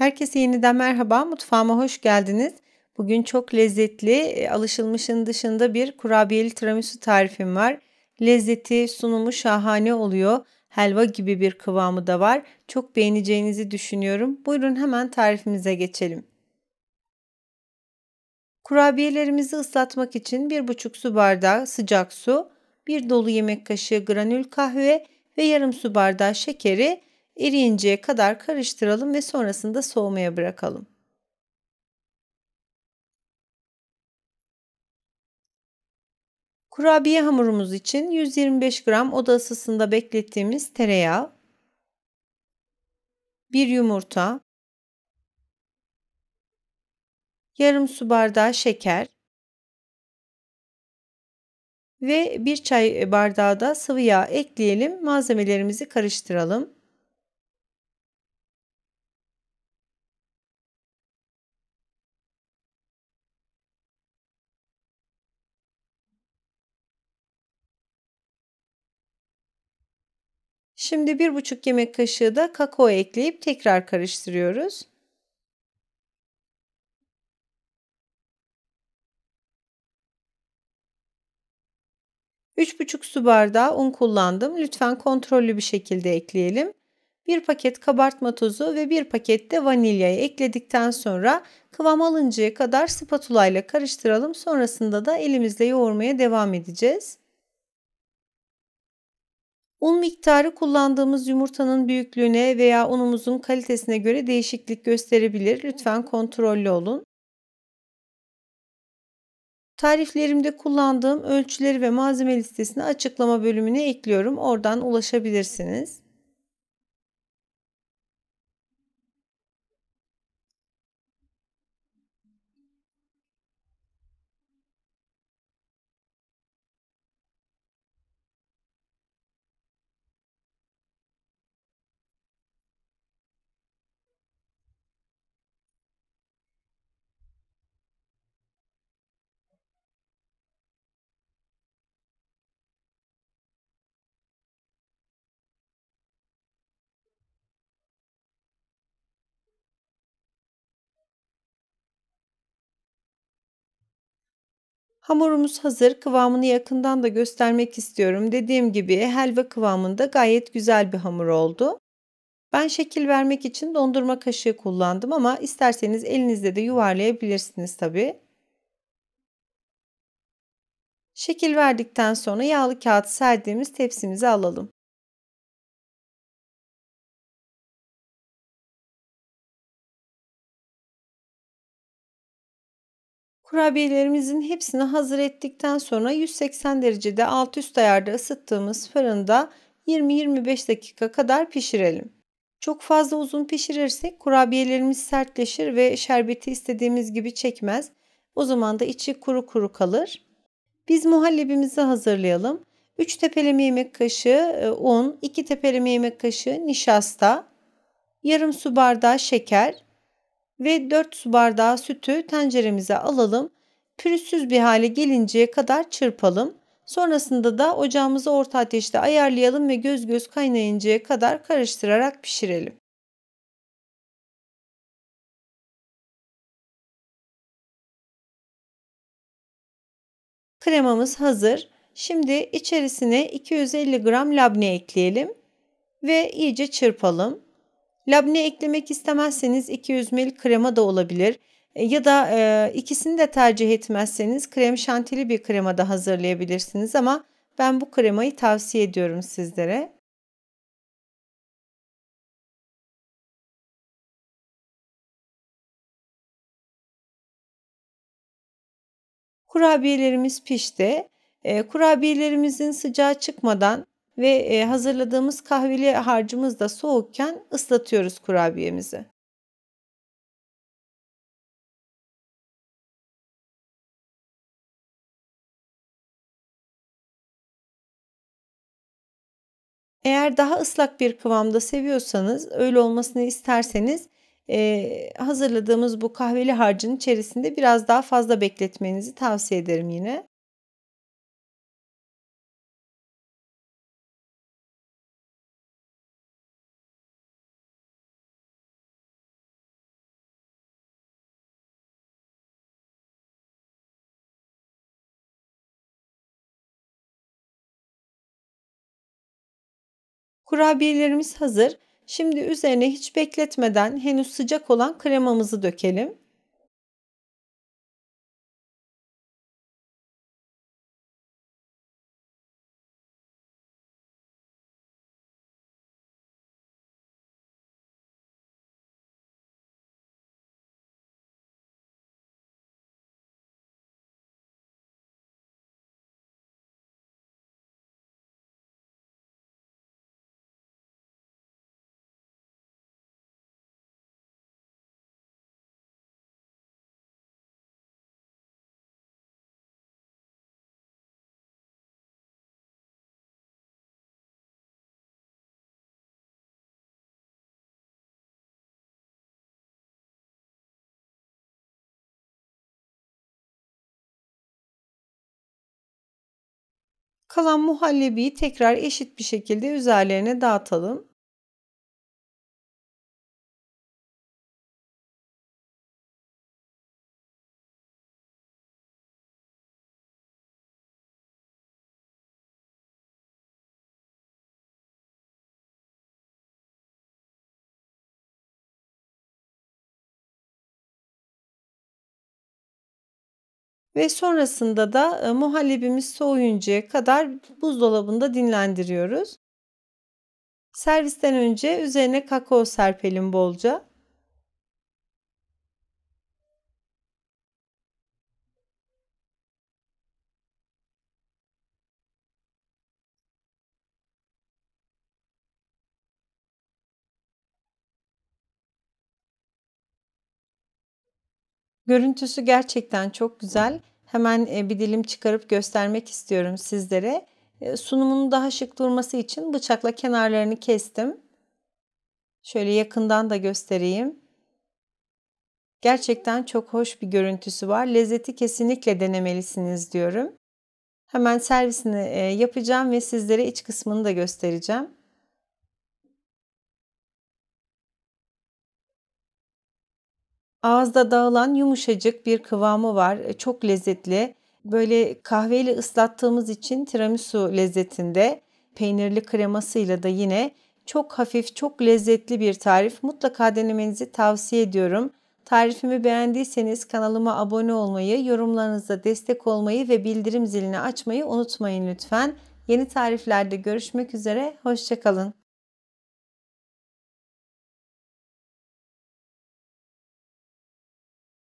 Herkese yeniden merhaba, mutfağıma hoş geldiniz. Bugün çok lezzetli, e, alışılmışın dışında bir kurabiyeli tiramisu tarifim var. Lezzeti, sunumu şahane oluyor. Helva gibi bir kıvamı da var. Çok beğeneceğinizi düşünüyorum. Buyurun hemen tarifimize geçelim. Kurabiyelerimizi ıslatmak için 1,5 su bardağı sıcak su, 1 dolu yemek kaşığı granül kahve ve yarım su bardağı şekeri eriyinceye kadar karıştıralım ve sonrasında soğumaya bırakalım. Kurabiye hamurumuz için 125 gram oda ısısında beklettiğimiz tereyağı, 1 yumurta, yarım su bardağı şeker ve 1 çay bardağı da sıvı yağ ekleyelim. Malzemelerimizi karıştıralım. Şimdi 1,5 yemek kaşığı da kakao ekleyip tekrar karıştırıyoruz. Üç buçuk su bardağı un kullandım. Lütfen kontrollü bir şekilde ekleyelim. Bir paket kabartma tozu ve bir paket de vanilyayı ekledikten sonra kıvam alıncaya kadar spatula ile karıştıralım. Sonrasında da elimizle yoğurmaya devam edeceğiz. Un miktarı kullandığımız yumurtanın büyüklüğüne veya unumuzun kalitesine göre değişiklik gösterebilir. Lütfen kontrollü olun. Tariflerimde kullandığım ölçüleri ve malzeme listesini açıklama bölümüne ekliyorum. Oradan ulaşabilirsiniz. Hamurumuz hazır. Kıvamını yakından da göstermek istiyorum. Dediğim gibi helva kıvamında gayet güzel bir hamur oldu. Ben şekil vermek için dondurma kaşığı kullandım ama isterseniz elinizde de yuvarlayabilirsiniz tabi. Şekil verdikten sonra yağlı kağıt serdiğimiz tepsimizi alalım. Kurabiyelerimizin hepsini hazır ettikten sonra 180 derecede alt üst ayarda ısıttığımız fırında 20-25 dakika kadar pişirelim. Çok fazla uzun pişirirsek kurabiyelerimiz sertleşir ve şerbeti istediğimiz gibi çekmez. O zaman da içi kuru kuru kalır. Biz muhallebimizi hazırlayalım. 3 tepeleme yemek kaşığı e, un, 2 tepeleme yemek kaşığı nişasta, yarım su bardağı şeker, ve 4 su bardağı sütü tenceremize alalım. Pürüzsüz bir hale gelinceye kadar çırpalım. Sonrasında da ocağımızı orta ateşte ayarlayalım ve göz göz kaynayıncaya kadar karıştırarak pişirelim. Kremamız hazır. Şimdi içerisine 250 gram labne ekleyelim ve iyice çırpalım. Labne eklemek istemezseniz 200 ml krema da olabilir. E, ya da e, ikisini de tercih etmezseniz krem şantili bir krema da hazırlayabilirsiniz ama ben bu kremayı tavsiye ediyorum sizlere. Kurabiyelerimiz pişti. E, kurabiyelerimizin sıcağı çıkmadan ve e, hazırladığımız kahveli harcımız da soğukken ıslatıyoruz kurabiyemizi. Eğer daha ıslak bir kıvamda seviyorsanız, öyle olmasını isterseniz e, hazırladığımız bu kahveli harcın içerisinde biraz daha fazla bekletmenizi tavsiye ederim yine. Kurabiyelerimiz hazır. Şimdi üzerine hiç bekletmeden henüz sıcak olan kremamızı dökelim. Kalan muhallebiyi tekrar eşit bir şekilde üzerlerine dağıtalım. ve sonrasında da e, muhallebimiz soğuyuncaya kadar buzdolabında dinlendiriyoruz. Servisten önce üzerine kakao serpelim bolca. Görüntüsü gerçekten çok güzel. Hemen e, bir dilim çıkarıp göstermek istiyorum sizlere. E, sunumun daha şık durması için bıçakla kenarlarını kestim. Şöyle yakından da göstereyim. Gerçekten çok hoş bir görüntüsü var. Lezzeti kesinlikle denemelisiniz diyorum. Hemen servisini e, yapacağım ve sizlere iç kısmını da göstereceğim. Ağızda dağılan yumuşacık bir kıvamı var. E, çok lezzetli. Böyle kahveyle ıslattığımız için tiramisu lezzetinde peynirli kremasıyla da yine çok hafif, çok lezzetli bir tarif. Mutlaka denemenizi tavsiye ediyorum. Tarifimi beğendiyseniz kanalıma abone olmayı, yorumlarınızda destek olmayı ve bildirim zilini açmayı unutmayın lütfen. Yeni tariflerde görüşmek üzere, hoşçakalın.